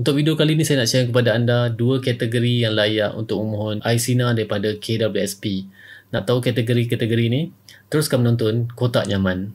Untuk video kali ini saya nak share kepada anda dua kategori yang layak untuk memohon ISINA daripada KWSP. Nak tahu kategori-kategori ini? Teruskan menonton Kotak Nyaman.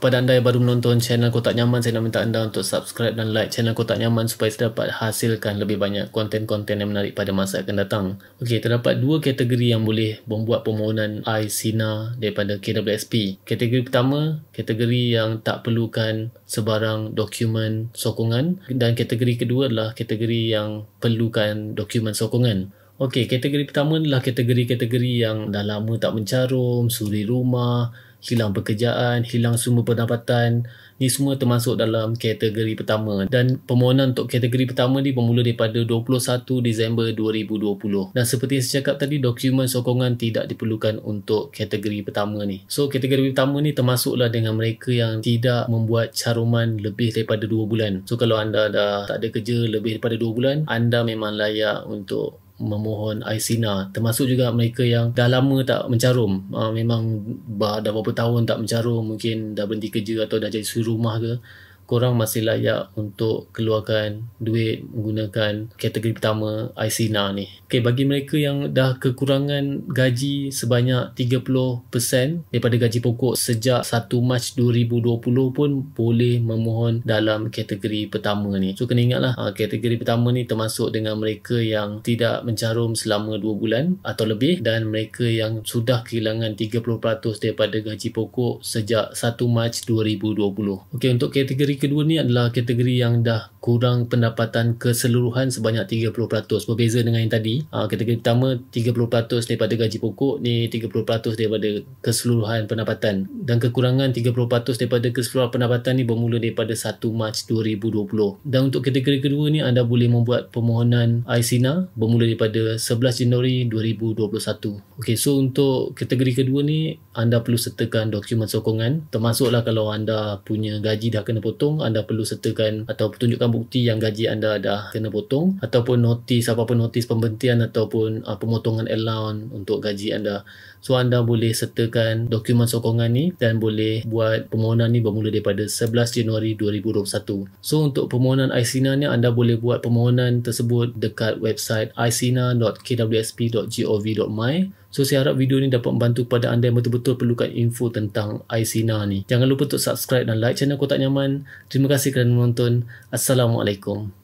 kepada anda yang baru menonton channel Kotak Nyaman, saya nak minta anda untuk subscribe dan like channel Kotak Nyaman supaya saya dapat hasilkan lebih banyak konten-konten yang menarik pada masa akan datang. Okey, terdapat dua kategori yang boleh membuat permohonan iSina daripada KWSP. Kategori pertama, kategori yang tak perlukan sebarang dokumen sokongan dan kategori kedua adalah kategori yang perlukan dokumen sokongan. Okey, kategori pertama adalah kategori-kategori yang dah lama tak mencarum, suri rumah, hilang pekerjaan, hilang semua pendapatan. ni semua termasuk dalam kategori pertama dan permohonan untuk kategori pertama ni bermula daripada 21 Disember 2020. Dan seperti yang saya cakap tadi, dokumen sokongan tidak diperlukan untuk kategori pertama ni. So, kategori pertama ni termasuklah dengan mereka yang tidak membuat caruman lebih daripada 2 bulan. So, kalau anda dah tak ada kerja lebih daripada 2 bulan, anda memang layak untuk memohon Aisina termasuk juga mereka yang dah lama tak mencarum uh, memang dah berapa tahun tak mencarum mungkin dah berhenti kerja atau dah jadi suruh rumah ke korang masih layak untuk keluarkan duit menggunakan kategori pertama ICNA ni. Okay, bagi mereka yang dah kekurangan gaji sebanyak 30% daripada gaji pokok sejak 1 Mac 2020 pun boleh memohon dalam kategori pertama ni. So, kena ingatlah ah, kategori pertama ni termasuk dengan mereka yang tidak mencarum selama 2 bulan atau lebih dan mereka yang sudah kehilangan 30% daripada gaji pokok sejak 1 Mac 2020. Okay, untuk kategori kedua ni adalah kategori yang dah kurang pendapatan keseluruhan sebanyak 30% berbeza dengan yang tadi uh, kategori pertama 30% daripada gaji pokok ni 30% daripada keseluruhan pendapatan dan kekurangan 30% daripada keseluruhan pendapatan ni bermula daripada 1 Mac 2020 dan untuk kategori kedua ni anda boleh membuat permohonan ICNA bermula daripada 11 Januari 2021 ok so untuk kategori kedua ni anda perlu sertakan dokumen sokongan termasuklah kalau anda punya gaji dah kena potong potong anda perlu sertakan atau tunjukkan bukti yang gaji anda dah kena potong ataupun notis apa-apa notis pembentian ataupun uh, pemotongan allowance untuk gaji anda so anda boleh sertakan dokumen sokongan ni dan boleh buat permohonan ni bermula daripada 11 Januari 2021 so untuk permohonan ICNA ni anda boleh buat permohonan tersebut dekat website icna.kwsp.gov.my. So saya harap video ni dapat membantu kepada anda yang betul-betul perlukan info tentang Aisina ni. Jangan lupa untuk subscribe dan like channel Kotak Nyaman. Terima kasih kerana menonton. Assalamualaikum.